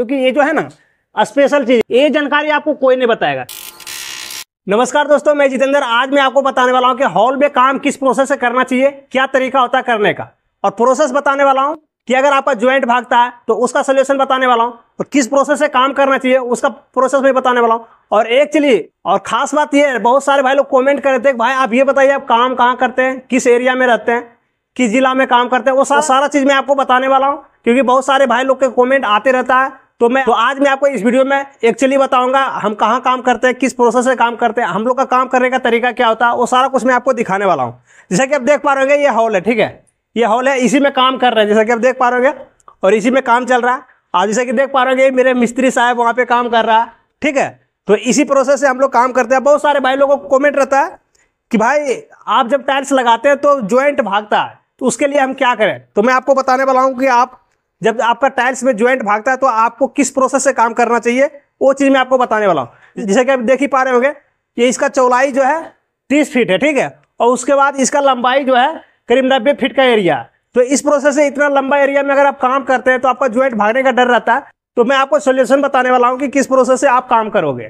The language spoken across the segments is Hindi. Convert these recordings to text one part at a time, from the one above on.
क्योंकि ये जो है ना स्पेशल चीज ये जानकारी आपको कोई नहीं बताएगा नमस्कार दोस्तों मैं जितेंद्र आज मैं आपको बताने वाला हूँ कि हॉल में काम किस प्रोसेस से करना चाहिए क्या तरीका होता है करने का और प्रोसेस बताने वाला हूँ कि अगर आपका ज्वाइंट भागता है तो उसका सोल्यूशन बताने वाला हूँ और किस प्रोसेस से काम करना चाहिए उसका प्रोसेस भी बताने वाला हूँ और एक चलिए और खास बात यह है बहुत सारे भाई लोग कॉमेंट कर रहे थे भाई आप ये बताइए आप काम कहाँ करते हैं किस एरिया में रहते हैं किस जिला में काम करते हैं वो सारा चीज़ मैं आपको बताने वाला हूँ क्योंकि बहुत सारे भाई लोग के कॉमेंट आते रहता है तो मैं तो आज मैं आपको इस वीडियो में एक्चुअली बताऊंगा हम कहाँ काम करते हैं किस प्रोसेस से काम करते हैं हम लोग का काम करने का तरीका क्या होता है वो सारा कुछ मैं आपको दिखाने वाला हूँ जैसा कि आप देख पा रहे ये हॉल है ठीक है ये हॉल है इसी में काम कर रहे हैं जैसा कि आप देख पा रहे और इसी में काम चल रहा है आप जैसा कि देख पा रहे मेरे मिस्त्री साहब वहाँ पर काम कर रहा है ठीक है तो इसी प्रोसेस से हम लोग काम करते हैं बहुत सारे भाई लोगों को कॉमेंट रहता है कि भाई आप जब टाइल्स लगाते हैं तो ज्वाइंट भागता है तो उसके लिए हम क्या करें तो मैं आपको बताने वाला हूँ कि आप जब आपका टाइल्स में ज्वाइंट भागता है तो आपको किस प्रोसेस से काम करना चाहिए वो चीज़ मैं आपको बताने वाला हूँ जैसे कि आप देख ही पा रहे होंगे ये इसका चौलाई जो है तीस फीट है ठीक है और उसके बाद इसका लंबाई जो है करीब नब्बे फीट का एरिया तो इस प्रोसेस से इतना लंबा एरिया में अगर आप काम करते हैं तो आपका ज्वाइंट भागने का डर रहता है तो मैं आपको सोल्यूशन बताने वाला हूँ कि किस प्रोसेस से आप काम करोगे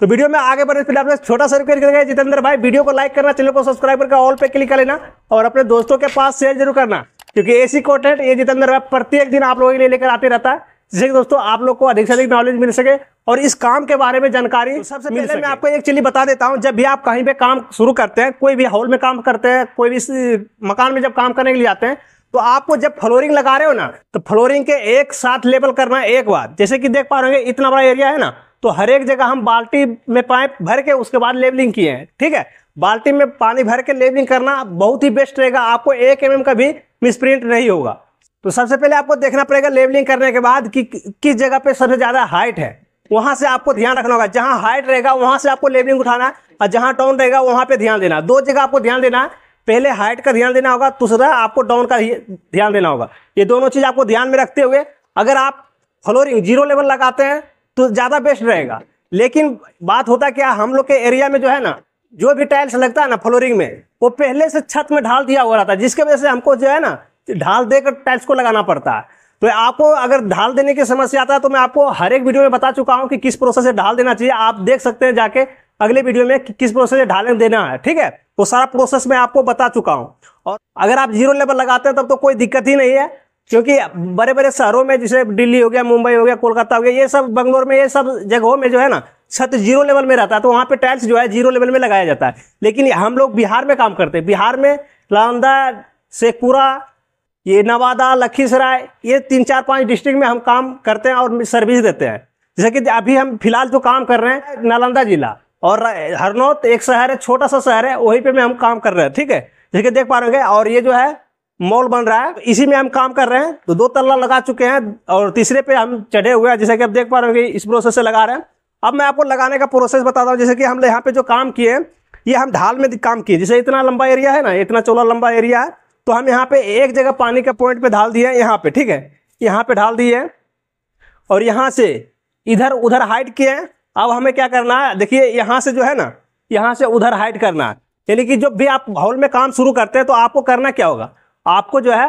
तो वीडियो में आगे बढ़ने फिर आपने छोटा सा रिक्वेस्ट करेंगे जितेंद्र भाई वीडियो को लाइक करना चैनल को सब्सक्राइब करके ऑल पे क्लिक कर लेना और अपने दोस्तों के पास शेयर जरूर करना क्योंकि एसी कॉन्टेंट ये जितेंद्र प्रत्येक दिन आप लोगों के लिए लेकर आते रहता है जिससे दोस्तों आप लोग को अधिक से अधिक नॉलेज मिल सके और इस काम के बारे में जानकारी तो सबसे पहले मैं आपको एक चीज बता देता हूं जब भी आप कहीं पे काम शुरू करते हैं कोई भी हॉल में काम करते हैं कोई भी मकान में जब काम करने के लिए आते हैं तो आपको जब फ्लोरिंग लगा रहे हो ना तो फ्लोरिंग के एक साथ लेवल करना है एक बार जैसे कि देख पा रहे इतना बड़ा एरिया है ना तो हर एक जगह हम बाल्टी में पाइप भर के उसके बाद लेवलिंग किए हैं ठीक है बाल्टी में पानी भर के लेवलिंग करना बहुत ही बेस्ट रहेगा आपको एक एम का भी मिसप्रिंट नहीं होगा तो सबसे पहले आपको देखना पड़ेगा लेवलिंग करने के बाद कि किस जगह पे सबसे ज़्यादा हाइट है वहां से आपको ध्यान रखना होगा जहां हाइट रहेगा वहां से आपको लेवलिंग उठाना और जहां डाउन रहेगा वहां पे ध्यान देना दो जगह आपको ध्यान देना पहले हाइट का ध्यान देना होगा दूसरा आपको डाउन का ध्यान देना होगा ये दोनों चीज़ आपको ध्यान में रखते हुए अगर आप फ्लोरिंग जीरो लेवल लगाते हैं तो ज़्यादा बेस्ट रहेगा लेकिन बात होता क्या हम लोग के एरिया में जो है ना जो भी टाइल्स लगता है ना फ्लोरिंग में वो पहले से छत में ढाल दिया हुआ रहता है जिसके वजह से हमको जो है ना ढाल देकर टाइल्स को लगाना पड़ता है तो आपको अगर ढाल देने की समस्या आता है तो मैं आपको हर एक वीडियो में बता चुका हूं कि किस प्रोसेस से ढाल देना चाहिए आप देख सकते हैं जाके अगले वीडियो में कि किस प्रोसेस से ढाल देना है ठीक है तो सारा प्रोसेस मैं आपको बता चुका हूं और अगर आप जीरो लेवल लगाते हैं तब तो कोई दिक्कत ही नहीं है क्योंकि बड़े बड़े शहरों में जैसे दिल्ली हो गया मुंबई हो गया कोलकाता हो गया ये सब बंगलोर में ये सब जगहों में जो है ना छत जीरो लेवल में रहता है तो वहाँ पे टाइल्स जो है जीरो लेवल में लगाया जाता है लेकिन हम लोग बिहार में काम करते हैं बिहार में नालंदा शेखपुरा ये नवादा लखीसराय ये तीन चार पाँच डिस्ट्रिक्ट में हम काम करते हैं और सर्विस देते हैं जैसे कि अभी हम फिलहाल तो काम कर रहे हैं नालंदा जिला और हरनौत एक शहर है छोटा सा शहर है वहीं पे में हम काम कर रहे हैं ठीक है जैसे कि देख पा रहे और ये जो है मॉल बन रहा है इसी में हम काम कर रहे हैं तो दो तल्ला लगा चुके हैं और तीसरे पे हम चढ़े हुए हैं जैसे कि आप देख पा रहे होंगे इस प्रोसेस से लगा रहे हैं अब मैं आपको लगाने का प्रोसेस बताता हूँ जैसे कि हम यहाँ पे जो काम किए ये हम ढाल में काम किए जैसे इतना लंबा एरिया है ना इतना चौला लंबा एरिया है तो हम यहाँ पे एक जगह पानी का पॉइंट पे ढाल दिए यहाँ पे ठीक है यहाँ पे ढाल दिए और यहाँ से इधर उधर हाइट किए अब हमें क्या करना है देखिए यहाँ से जो है ना यहाँ से उधर हाइट करना है यानी कि जब भी आप हॉल में काम शुरू करते हैं तो आपको करना क्या होगा आपको जो है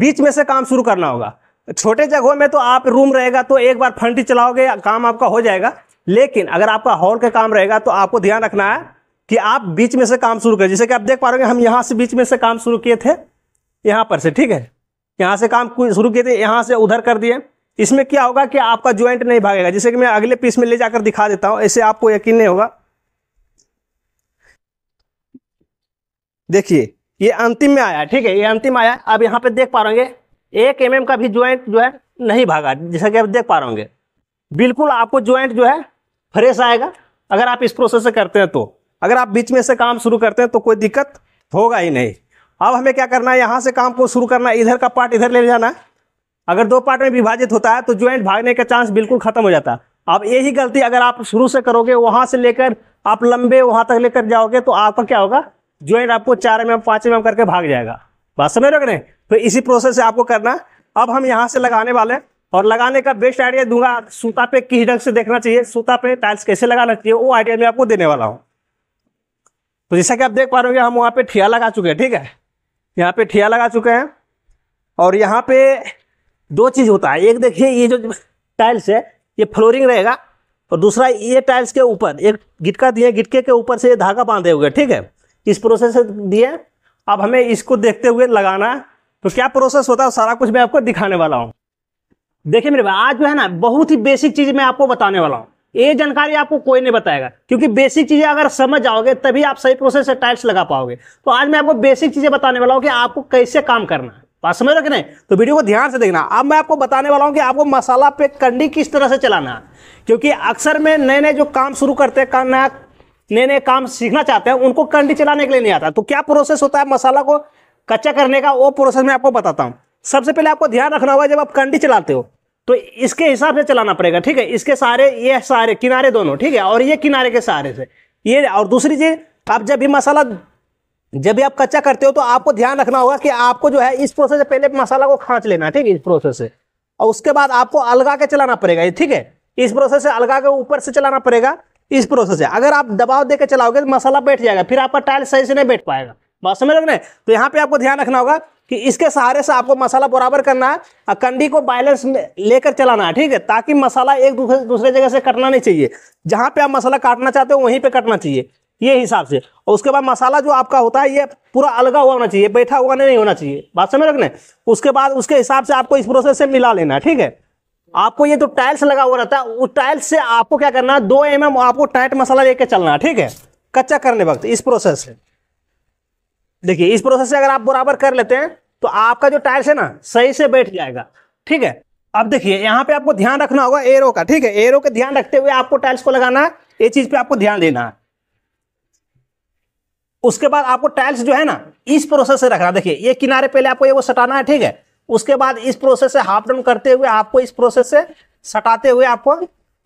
बीच में से काम शुरू करना होगा छोटे जगहों में तो आप रूम रहेगा तो एक बार फंटी चलाओगे काम आपका हो जाएगा लेकिन अगर आपका हॉल का काम रहेगा तो आपको ध्यान रखना है कि आप बीच में से काम शुरू करें जैसे कि आप देख पा रहे हम यहाँ से बीच में से काम शुरू किए थे यहाँ पर से ठीक है यहाँ से काम शुरू किए थे यहाँ से उधर कर दिए इसमें क्या होगा कि आपका ज्वाइंट नहीं भागेगा जैसे कि मैं अगले पीस में ले जाकर दिखा देता हूँ ऐसे आपको यकीन नहीं होगा देखिए ये अंतिम में आया ठीक है ये अंतिम आया अब यहाँ पे देख पा रहे एक एम mm का भी ज्वाइंट जो है नहीं भागा जैसा कि आप देख पा रहे होंगे बिल्कुल आपको ज्वाइंट जो है फ्रेश आएगा अगर आप इस प्रोसेस से करते हैं तो अगर आप बीच में से काम शुरू करते हैं तो कोई दिक्कत होगा ही नहीं अब हमें क्या करना है यहाँ से काम को शुरू करना है इधर का पार्ट इधर ले जाना है अगर दो पार्ट में विभाजित होता है तो ज्वाइंट भागने का चांस बिल्कुल खत्म हो जाता है अब यही गलती अगर आप शुरू से करोगे वहाँ से लेकर आप लंबे वहाँ तक लेकर जाओगे तो आपका क्या होगा ज्वाइंट आपको चार एम एम पाँच एम एम करके भाग जाएगा बात समझ रहे तो इसी प्रोसेस से आपको करना अब हम यहाँ से लगाने वाले हैं और लगाने का बेस्ट आइडिया दूंगा सूता पे किस ढंग से देखना चाहिए सूता पे टाइल्स कैसे लगाना चाहिए वो आइडिया मैं आपको देने वाला हूँ तो जैसा कि आप देख पा रहे हो हम वहाँ पे ठिया लगा चुके हैं ठीक है यहाँ पे ठिया लगा चुके हैं और यहाँ पे दो चीज़ होता है एक देखिए ये जो टाइल्स है ये फ्लोरिंग रहेगा और दूसरा ये टाइल्स के ऊपर एक गिटका दिए गिटके के ऊपर से ये धागा बांधे हुए ठीक है इस प्रोसेस से दिए अब हमें इसको देखते हुए लगाना तो क्या प्रोसेस होता है सारा कुछ मैं आपको दिखाने वाला हूँ देखिए मेरे भाई आज जो है ना बहुत ही बेसिक चीज़ मैं आपको बताने वाला हूँ ये जानकारी आपको कोई नहीं बताएगा क्योंकि बेसिक चीज़ें अगर समझ आओगे तभी आप सही प्रोसेस से टाइल्स लगा पाओगे तो आज मैं आपको बेसिक चीज़ें बताने वाला हूँ कि आपको कैसे काम करना है बात समझ रखे नहीं तो वीडियो को ध्यान से देखना अब मैं आपको बताने वाला हूँ कि आपको मसाला पे कंडी किस तरह से चलाना है क्योंकि अक्सर में नए नए जो काम शुरू करते हैं नया नए नए काम सीखना चाहते हैं उनको कंडी चलाने के लिए नहीं आता तो क्या प्रोसेस होता है मसाला को कच्चा करने का वो प्रोसेस मैं आपको बताता हूँ सबसे पहले आपको ध्यान रखना होगा जब आप कंडी चलाते हो तो इसके हिसाब से चलाना पड़ेगा ठीक है इसके सारे ये सारे किनारे दोनों ठीक है और ये किनारे के सहारे से ये और दूसरी चीज़ आप जब भी मसाला जब भी आप कच्चा करते हो तो आपको ध्यान रखना होगा कि आपको जो है इस प्रोसेस से पहले मसाला को खांच लेना ठीक है इस प्रोसेस से और उसके बाद आपको अलगा के चलाना पड़ेगा ठीक है इस प्रोसेस से अलगा के ऊपर से चलाना पड़ेगा इस प्रोसेस से अगर आप दबाव देकर चलाओगे तो मसाला बैठ जाएगा फिर आपका टाइल सही से नहीं बैठ पाएगा बात समझ रहे तो यहाँ पे आपको ध्यान रखना होगा कि इसके सहारे से आपको मसाला बराबर करना है और कंडी को बैलेंस में लेकर चलाना है ठीक है ताकि मसाला एक दूसरे दूसरे जगह से कटना नहीं चाहिए जहाँ पे आप मसाला काटना चाहते हो वहीं पे कटना चाहिए ये हिसाब से और उसके बाद मसाला जो आपका होता है ये पूरा अलगा हुआ होना चाहिए बैठा हुआ नहीं होना चाहिए बात समझ रखने उसके बाद उसके हिसाब से आपको इस प्रोसेस से मिला लेना है ठीक है आपको ये तो टाइल्स लगा हुआ रहता है उस टाइल्स से आपको क्या करना है दो एम आपको टाइट मसाला लेके चलना है ठीक है कच्चा करने वक्त इस प्रोसेस से देखिए इस प्रोसेस से अगर आप बराबर कर लेते हैं तो आपका जो टाइल्स है ना सही से बैठ जाएगा ठीक है अब देखिए यहाँ पे आपको ध्यान रखना होगा एरो का ठीक है एरो का ध्यान रखते हुए आपको टाइल्स को लगाना है ये चीज पे आपको ध्यान देना है उसके बाद आपको टाइल्स जो है ना इस प्रोसेस से रखना देखिए ये किनारे पहले आपको ये वो सटाना है ठीक है उसके बाद इस प्रोसेस से हाफ डाउन करते हुए आपको इस प्रोसेस से सटाते हुए आपको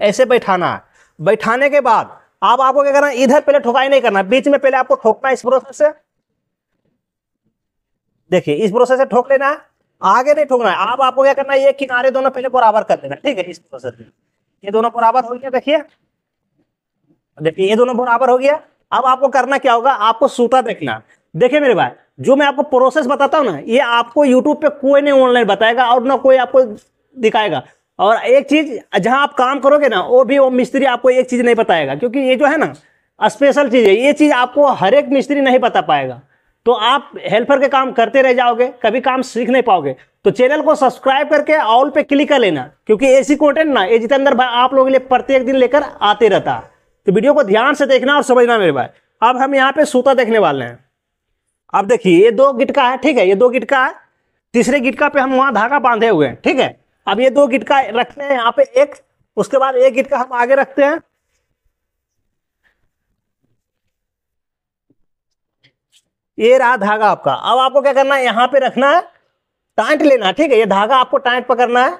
ऐसे बैठाना है बैठाने के बाद आप आपको क्या करना इधर पहले ठोकाई नहीं करना बीच में पहले आपको ठोकना इस प्रोसेस से देखिए इस प्रोसेस से ठोक लेना है आगे नहीं ठोकना है आप आपको क्या करना है ये किनारे दोनों पहले बराबर कर लेना ठीक है इस प्रोसेस में ये दोनों बराबर हो गया देखिए देखिए ये दोनों बराबर हो गया अब आपको करना क्या होगा आपको सूता देखना देखिए मेरे भाई जो मैं आपको प्रोसेस बताता हूँ ना ये आपको यूट्यूब पे कोई नहीं ऑनलाइन बताएगा और ना कोई आपको दिखाएगा और एक चीज़ जहाँ आप काम करोगे ना वो भी वो मिस्त्री आपको एक चीज़ नहीं बताएगा क्योंकि ये जो है ना स्पेशल चीज़ है ये चीज़ आपको हर एक मिस्त्री नहीं बता पाएगा तो आप हेल्पर के काम करते रह जाओगे कभी काम सीख नहीं पाओगे तो चैनल को सब्सक्राइब करके ऑल पे क्लिक कर लेना क्योंकि ऐसी कंटेंट ना ये जितेंद्र भाई आप लोगों के लिए प्रत्येक दिन लेकर आते रहता तो वीडियो को ध्यान से देखना और समझना मेरे भाई अब हम यहाँ पे सूता देखने वाले हैं अब देखिए ये दो गिटका है ठीक है ये दो गिटका है तीसरे गिटका पे हम वहाँ धागा बांधे हुए हैं ठीक है अब ये दो गिटका रखते हैं यहाँ पे एक उसके बाद एक गिटका हम आगे रखते हैं ये रहा धागा आपका अब आपको क्या करना है यहां पे रखना है टाइट लेना ठीक है ये धागा आपको टाइट पकड़ना है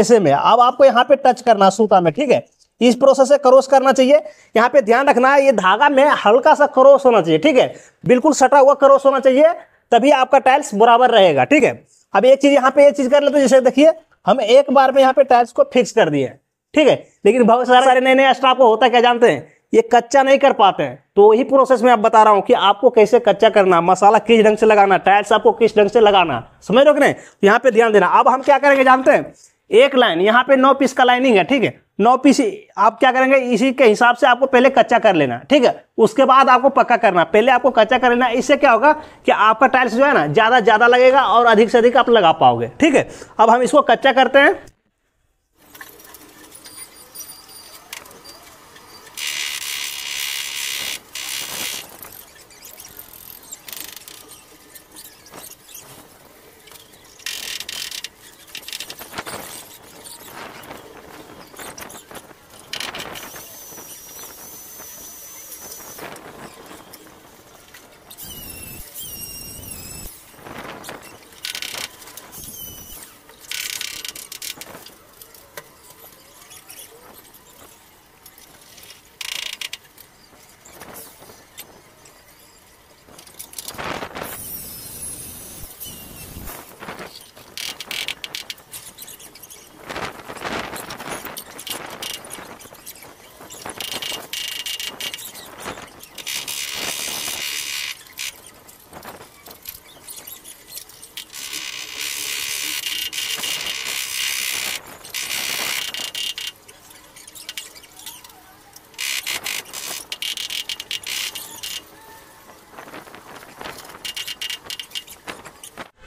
ऐसे में अब आपको यहां पे टच करना सूता में ठीक है इस प्रोसेस से करोस करना चाहिए यहाँ पे ध्यान रखना है ये धागा में हल्का सा करोस होना चाहिए ठीक है बिल्कुल सटा हुआ करोस होना चाहिए तभी आपका टाइल्स बराबर रहेगा ठीक है अब एक चीज यहाँ पे एक चीज कर लेते तो जैसे देखिए हम एक बार में यहाँ पे टाइल्स को फिक्स कर दिए ठीक है लेकिन बहुत सारे नए नए स्टाफ को होता क्या जानते हैं ये कच्चा नहीं कर पाते हैं तो वही प्रोसेस में आप बता रहा हूं कि आपको कैसे कच्चा करना मसाला किस ढंग से लगाना टाइल्स आपको किस ढंग से लगाना समझ रोकने तो यहाँ पे ध्यान देना अब हम क्या करेंगे जानते हैं एक लाइन यहाँ पे नौ पीस का लाइनिंग है ठीक है नौ पीस आप क्या करेंगे इसी के हिसाब से आपको पहले कच्चा कर लेना ठीक है उसके बाद आपको पक्का करना पहले आपको कच्चा कर लेना इससे क्या होगा कि आपका टाइल्स जो है ना ज़्यादा ज़्यादा लगेगा और अधिक से अधिक आप लगा पाओगे ठीक है अब हम इसको कच्चा करते हैं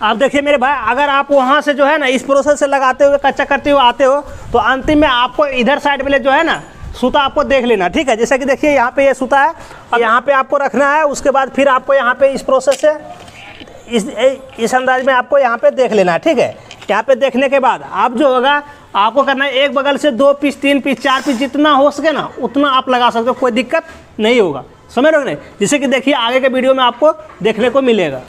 अब देखिए मेरे भाई अगर आप वहाँ से जो है ना इस प्रोसेस से लगाते हुए कच्चा करते हुए आते हो तो अंतिम में आपको इधर साइड वाले जो है ना सूता आपको देख लेना ठीक है जैसे कि देखिए यहाँ पे ये यह सूता है और यहाँ पे आपको रखना है उसके बाद फिर आपको यहाँ पे इस प्रोसेस से इस इस अंदाज में आपको यहाँ पे देख लेना है ठीक है यहाँ पे देखने के बाद आप जो होगा आपको करना है एक बगल से दो पीस तीन पीस चार पीस जितना हो सके ना उतना आप लगा सकते हो कोई दिक्कत नहीं होगा समझ रहे हो नहीं जैसे कि देखिए आगे के वीडियो में आपको देखने को मिलेगा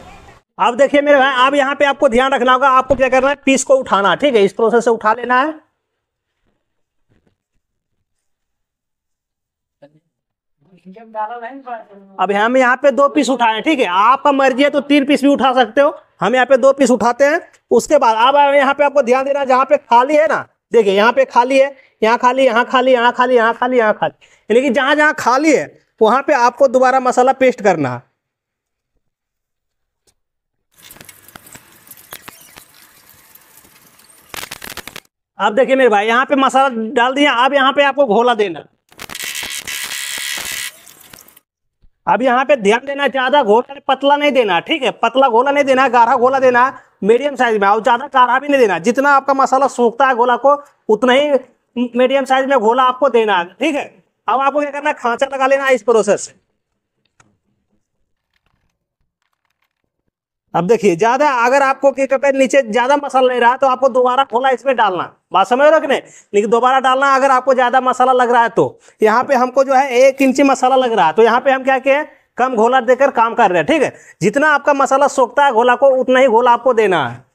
अब देखिए मेरे भाई अब यहाँ पे आपको ध्यान रखना होगा आपको क्या करना है पीस को उठाना ठीक है इस प्रोसेस से उठा लेना है अब हम यहाँ पे दो पीस उठाए ठीक है आपका मर्जी है तो तीन पीस भी उठा सकते हो हम यहाँ पे दो पीस उठाते हैं उसके बाद अब यहाँ पे आपको ध्यान देना जहाँ पे खाली है ना देखिए यहाँ पे खाली है यहाँ खाली यहाँ खाली यहाँ खाली यहाँ खाली यहाँ खाली लेकिन जहां जहाँ खाली है वहां पे आपको दोबारा मसाला पेस्ट करना है अब देखिए मेरे भाई यहाँ पे मसाला डाल दिया अब यहाँ पे आपको घोला देना अब यहाँ पे ध्यान देना ज्यादा घोला पतला नहीं देना ठीक है पतला घोला नहीं देना गाढ़ा घोला देना मीडियम साइज में और ज्यादा गाढ़ा भी नहीं देना जितना आपका मसाला सूखता है घोला को उतना ही मीडियम साइज में घोला आपको देना ठीक है अब आपको क्या करना खांचा लगा लेना इस प्रोसेस से अब देखिए ज्यादा अगर आपको क्या कहते हैं नीचे ज्यादा मसाला नहीं रहा तो आपको दोबारा खोला इसमें डालना बात समझ रहे कि नहीं लेकिन दोबारा डालना अगर आपको ज्यादा मसाला लग रहा है तो यहाँ पे हमको जो है एक इंची मसाला लग रहा है तो यहाँ पे हम क्या किए कम घोला देकर काम कर रहे हैं ठीक है जितना आपका मसाला सोखता है घोला को उतना ही घोला आपको देना है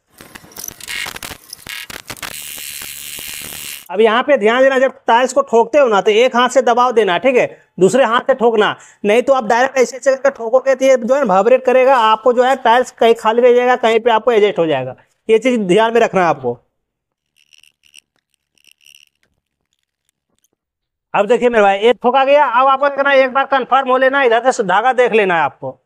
अब यहाँ पे ध्यान देना जब टाइल्स को ठोकते हो ना तो एक हाथ से दबाव देना ठीक है दूसरे हाथ से ठोकना नहीं तो आप डायरेक्ट ऐसे ऐसे करके ठोकोगे तो ये जो है वाइब्रेट करेगा आपको जो है टाइल्स कहीं खाली रह जाएगा कहीं पे आपको एडजस्ट हो जाएगा ये चीज़ ध्यान में रखना है आपको अब देखिए मेरे भाई एक ठोका गया अब आपको देखना एक बार कन्फर्म हो लेना इधर से धागा देख लेना है आपको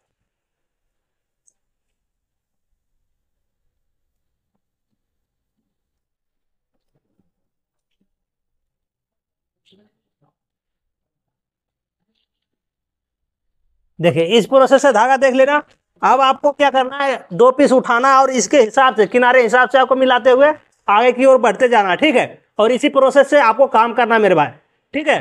देखिए इस प्रोसेस से धागा देख लेना अब आपको क्या करना है दो पीस उठाना और इसके हिसाब से किनारे हिसाब से आपको मिलाते हुए आगे की ओर बढ़ते जाना ठीक है और इसी प्रोसेस से आपको काम करना मेरे भाई ठीक है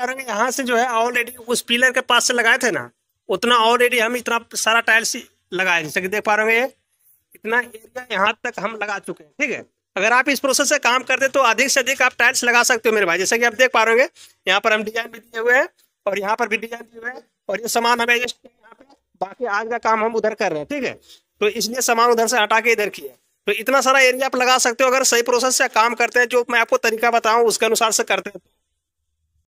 पा रहे होंगे यहाँ से जो है ऑलरेडी उस पिलर के पास से लगाए थे ना उतना ऑलरेडी हम इतना सारा टाइल्स लगाए जैसे कि देख पा रहे इतना एरिया यहाँ तक हम लगा चुके हैं ठीक है अगर आप इस प्रोसेस से काम करते तो अधिक से अधिक आप टाइल्स लगा सकते हो मेरे भाई जैसे कि आप देख पा रहे यहाँ पर हम डिजाइन भी दिए हुए हैं और यहाँ पर भी डिजाइन दिए हुए हैं और ये सामान हमें एडजस्ट यहाँ पे बाकी आज का काम हम उधर कर रहे हैं ठीक है तो इसलिए सामान उधर से हटा के इधर किया तो इतना सारा एरिया आप लगा सकते हो अगर सही प्रोसेस से काम करते हैं जो मैं आपको तरीका बताऊँ उसके अनुसार से करते हैं